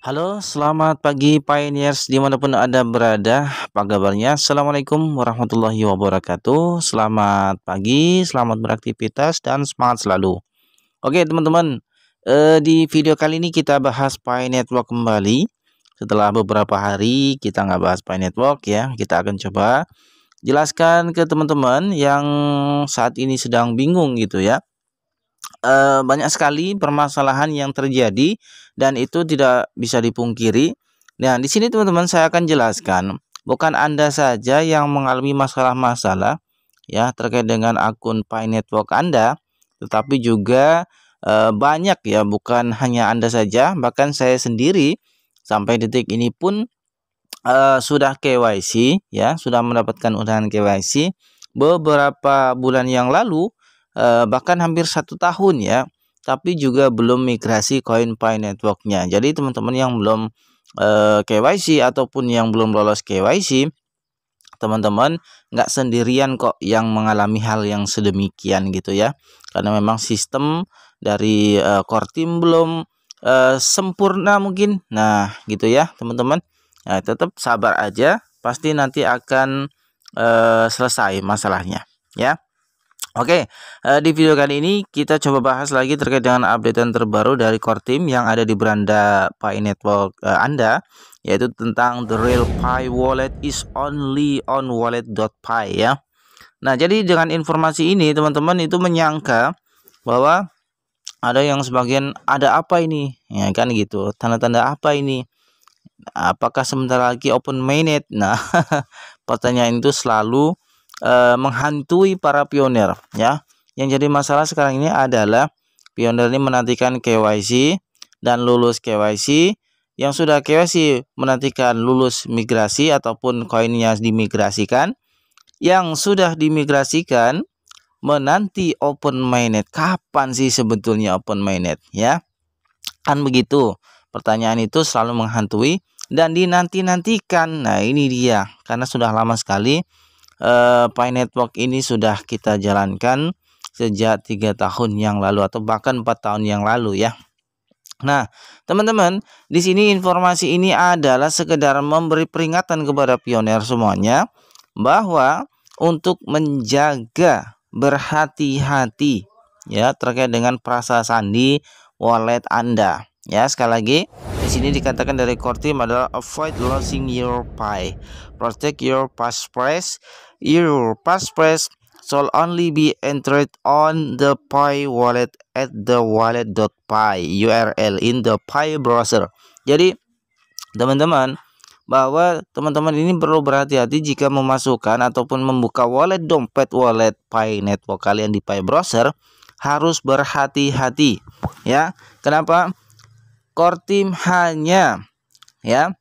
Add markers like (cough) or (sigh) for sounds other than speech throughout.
Halo, selamat pagi Pioneers dimanapun Anda berada. Apa kabarnya? Assalamualaikum warahmatullahi wabarakatuh. Selamat pagi, selamat beraktivitas dan semangat selalu. Oke teman-teman, eh, di video kali ini kita bahas Pi Network kembali. Setelah beberapa hari kita nggak bahas Pi Network ya, kita akan coba jelaskan ke teman-teman yang saat ini sedang bingung gitu ya e, banyak sekali permasalahan yang terjadi dan itu tidak bisa dipungkiri. Nah, di sini teman-teman saya akan jelaskan, bukan Anda saja yang mengalami masalah-masalah ya terkait dengan akun Pi Network Anda, tetapi juga e, banyak ya bukan hanya Anda saja, bahkan saya sendiri sampai detik ini pun e, sudah KYC ya, sudah mendapatkan undangan KYC beberapa bulan yang lalu Eh, bahkan hampir satu tahun ya tapi juga belum migrasi koin Pay networknya jadi teman-teman yang belum eh, KYC ataupun yang belum lolos KYC teman-teman nggak sendirian kok yang mengalami hal yang sedemikian gitu ya karena memang sistem dari uh, core team belum uh, sempurna mungkin nah gitu ya teman-teman nah, tetap sabar aja pasti nanti akan uh, selesai masalahnya ya Oke, okay, eh, di video kali ini kita coba bahas lagi terkait dengan updatean terbaru dari core team yang ada di beranda Pi Network eh, Anda, yaitu tentang the real Pi wallet is only on wallet.py ya. Nah, jadi dengan informasi ini teman-teman itu menyangka bahwa ada yang sebagian ada apa ini? Ya kan gitu. Tanda-tanda apa ini? Apakah sebentar lagi open mainnet? Nah, (laughs) pertanyaan itu selalu Eh, menghantui para pionir ya. Yang jadi masalah sekarang ini adalah pionir ini menantikan KYC dan lulus KYC, yang sudah KYC menantikan lulus migrasi ataupun koinnya dimigrasikan, yang sudah dimigrasikan menanti open mainnet. Kapan sih sebetulnya open mainnet ya? Kan begitu. Pertanyaan itu selalu menghantui dan dinanti-nantikan. Nah, ini dia karena sudah lama sekali Eh, Pi Network ini sudah kita jalankan sejak tiga tahun yang lalu atau bahkan empat tahun yang lalu ya. Nah, teman-teman, di sini informasi ini adalah sekedar memberi peringatan kepada pioner semuanya bahwa untuk menjaga berhati-hati ya terkait dengan prasa sandi wallet Anda. Ya, sekali lagi, di sini dikatakan dari core adalah avoid losing your pie, protect your passphrase. Your passphrase shall only be entered on the Pi wallet at the wallet.py URL in the Pi browser. Jadi, teman-teman, bahwa teman-teman ini perlu berhati-hati jika memasukkan ataupun membuka wallet dompet wallet Pi network kalian di Pi browser harus berhati-hati ya. Kenapa? Core team hanya ya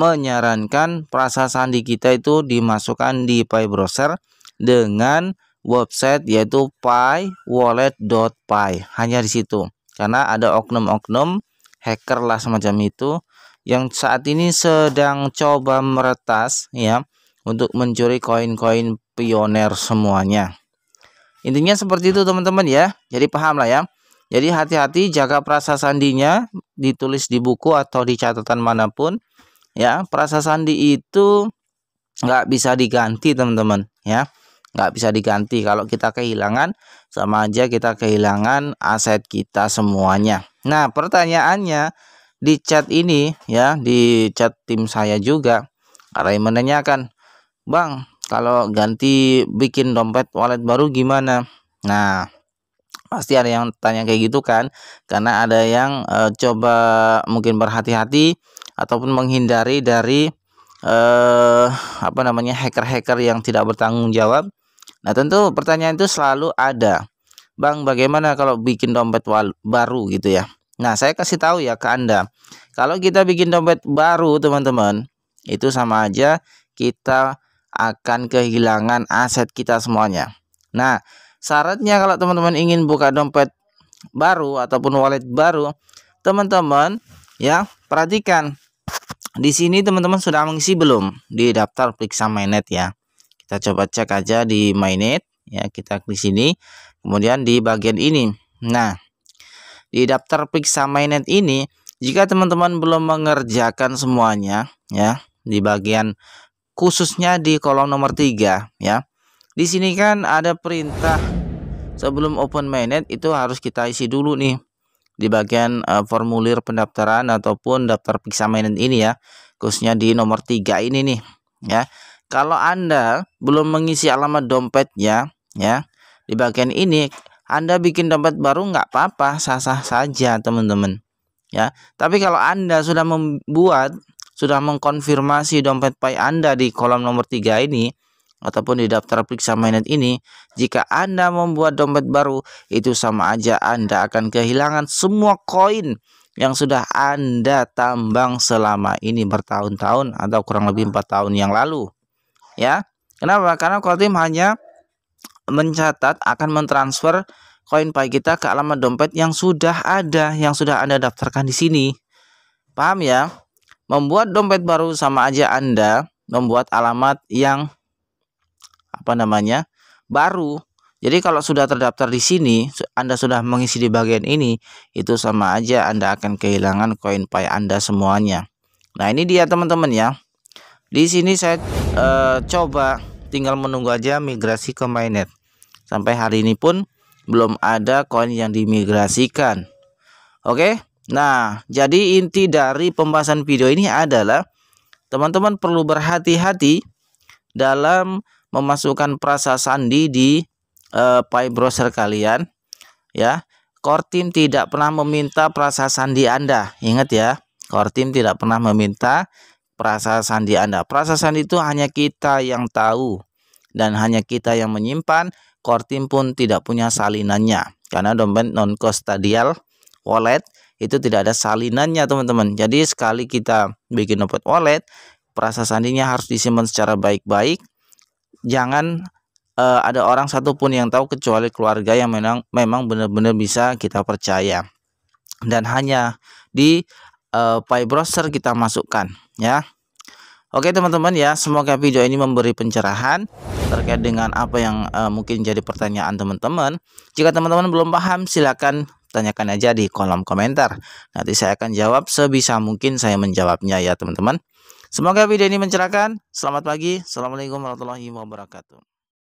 menyarankan perasa sandi kita itu dimasukkan di Pi browser dengan website yaitu pywallet.py hanya di situ karena ada oknum-oknum hacker lah semacam itu yang saat ini sedang coba meretas ya untuk mencuri koin-koin pioner semuanya intinya seperti itu teman-teman ya jadi paham lah ya jadi hati-hati jaga perasa sandinya ditulis di buku atau di catatan manapun ya perasa sandi itu nggak bisa diganti teman-teman ya nggak bisa diganti kalau kita kehilangan sama aja kita kehilangan aset kita semuanya nah pertanyaannya di chat ini ya di chat tim saya juga karena yang menanyakan bang kalau ganti bikin dompet wallet baru gimana nah pasti ada yang tanya kayak gitu kan karena ada yang e, coba mungkin berhati-hati ataupun menghindari dari eh, apa namanya hacker-hacker yang tidak bertanggung jawab. Nah, tentu pertanyaan itu selalu ada. Bang, bagaimana kalau bikin dompet baru gitu ya? Nah, saya kasih tahu ya ke Anda. Kalau kita bikin dompet baru, teman-teman, itu sama aja kita akan kehilangan aset kita semuanya. Nah, syaratnya kalau teman-teman ingin buka dompet baru ataupun wallet baru, teman-teman ya, perhatikan di sini teman-teman sudah mengisi belum di daftar periksa mainnet ya. Kita coba cek aja di mainnet ya, kita klik sini. Kemudian di bagian ini. Nah, di daftar periksa mainnet ini jika teman-teman belum mengerjakan semuanya ya di bagian khususnya di kolom nomor 3 ya. Di sini kan ada perintah sebelum open mainnet itu harus kita isi dulu nih di bagian uh, formulir pendaftaran ataupun daftar mainan ini ya khususnya di nomor tiga ini nih ya kalau Anda belum mengisi alamat dompetnya ya di bagian ini Anda bikin dompet baru nggak apa-apa sah-sah saja teman-teman ya tapi kalau Anda sudah membuat sudah mengkonfirmasi dompet pay Anda di kolom nomor tiga ini ataupun di daftar periksa mainnet ini, jika Anda membuat dompet baru, itu sama aja Anda akan kehilangan semua koin yang sudah Anda tambang selama ini bertahun-tahun atau kurang lebih empat tahun yang lalu. Ya. Kenapa? Karena Kodim hanya mencatat akan mentransfer koin pay kita ke alamat dompet yang sudah ada, yang sudah Anda daftarkan di sini. Paham ya? Membuat dompet baru sama aja Anda membuat alamat yang apa namanya baru. Jadi kalau sudah terdaftar di sini, Anda sudah mengisi di bagian ini, itu sama aja Anda akan kehilangan koin pay Anda semuanya. Nah ini dia teman-teman ya. Di sini saya e, coba tinggal menunggu aja migrasi ke mainnet. Sampai hari ini pun belum ada koin yang dimigrasikan. Oke, nah jadi inti dari pembahasan video ini adalah teman-teman perlu berhati-hati dalam memasukkan perasa sandi di uh, eh, Pi browser kalian ya. Core team tidak pernah meminta perasa sandi Anda. Ingat ya, core team tidak pernah meminta perasa sandi Anda. Perasa sandi itu hanya kita yang tahu dan hanya kita yang menyimpan. Core team pun tidak punya salinannya karena dompet non custodial wallet itu tidak ada salinannya teman-teman. Jadi sekali kita bikin dompet wallet, perasa sandinya harus disimpan secara baik-baik jangan uh, ada orang satupun yang tahu kecuali keluarga yang memang memang benar-benar bisa kita percaya dan hanya di uh, browser kita masukkan ya. Oke teman-teman ya, semoga video ini memberi pencerahan terkait dengan apa yang uh, mungkin jadi pertanyaan teman-teman. Jika teman-teman belum paham, silakan tanyakan aja di kolom komentar. Nanti saya akan jawab sebisa mungkin saya menjawabnya ya teman-teman. Semoga video ini mencerahkan. Selamat pagi. Assalamualaikum warahmatullahi wabarakatuh.